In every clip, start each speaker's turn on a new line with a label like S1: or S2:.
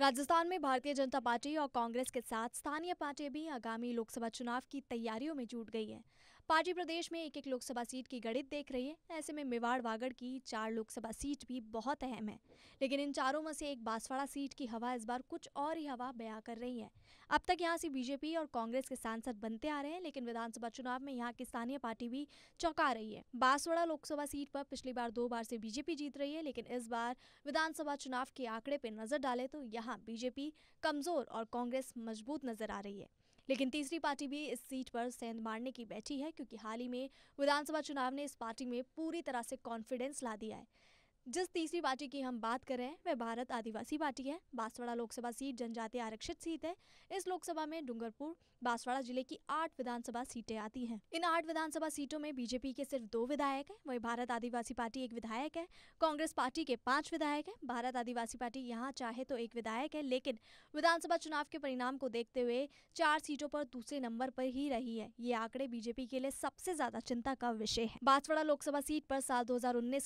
S1: राजस्थान में भारतीय जनता पार्टी और कांग्रेस के साथ स्थानीय पार्टी भी आगामी लोकसभा चुनाव की तैयारियों में जुट गई है पार्टी प्रदेश में एक एक लोकसभा सीट की गणित देख रही है ऐसे में मेवाड़ वागड़ की चार लोकसभा सीट भी बहुत अहम है लेकिन इन चारों में से एक बांसवाड़ा सीट की हवा इस बार कुछ और ही हवा बया कर रही है अब तक यहाँ से बीजेपी और कांग्रेस के सांसद बनते आ रहे हैं लेकिन विधानसभा चुनाव में यहाँ की स्थानीय पार्टी भी चौंका रही है बांसवाड़ा लोकसभा सीट पर पिछली बार दो बार से बीजेपी जीत रही है लेकिन इस बार विधानसभा चुनाव के आंकड़े पर नजर डाले तो यहाँ बीजेपी कमजोर और कांग्रेस मजबूत नजर आ रही है लेकिन तीसरी पार्टी भी इस सीट पर सेंध मारने की बैठी है क्योंकि हाल ही में विधानसभा चुनाव ने इस पार्टी में पूरी तरह से कॉन्फिडेंस ला दिया है जिस तीसरी पार्टी की हम बात कर रहे हैं वह भारत आदिवासी पार्टी है बांसवाड़ा लोकसभा सीट जनजाति आरक्षित सीट है इस लोकसभा में डूंगरपुर बांसवाड़ा जिले की आठ विधानसभा सीटें आती हैं इन आठ विधानसभा सीटों में बीजेपी के सिर्फ दो विधायक हैं वही भारत आदिवासी पार्टी एक विधायक है कांग्रेस पार्टी के पांच विधायक हैं भारत आदिवासी पार्टी यहाँ चाहे तो एक विधायक है लेकिन विधानसभा चुनाव के परिणाम को देखते हुए चार सीटों पर दूसरे नंबर पर ही रही है ये आंकड़े बीजेपी के लिए सबसे ज्यादा चिंता का विषय है बांसवाड़ा लोकसभा सीट पर साल दो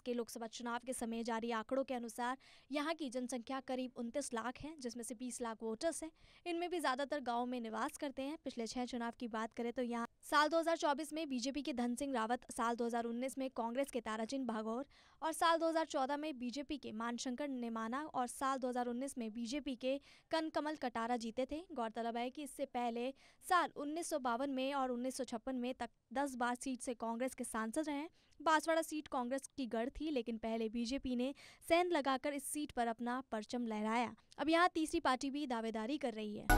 S1: के लोकसभा चुनाव के समय में जारी आंकड़ों के अनुसार यहाँ की जनसंख्या करीब उनतीस लाख है जिसमें से बीस लाख वोटर्स है इनमें भी ज़्यादातर गाँव में निवास करते हैं पिछले छह चुनाव की बात करें तो यहाँ साल 2024 में बीजेपी के धन सिंह रावत साल 2019 में कांग्रेस के ताराचंद भागौर और साल 2014 में बीजेपी के मानशंकर नेमाना और साल 2019 में बीजेपी के कनकमल कटारा जीते थे गौरतलब है कि इससे पहले साल उन्नीस में और उन्नीस में तक 10 बार सीट से कांग्रेस के सांसद रहे बांसवाड़ा सीट कांग्रेस की गढ़ थी लेकिन पहले बीजेपी ने सैन लगाकर इस सीट पर अपना परचम लहराया अब यहाँ तीसरी पार्टी भी दावेदारी कर रही है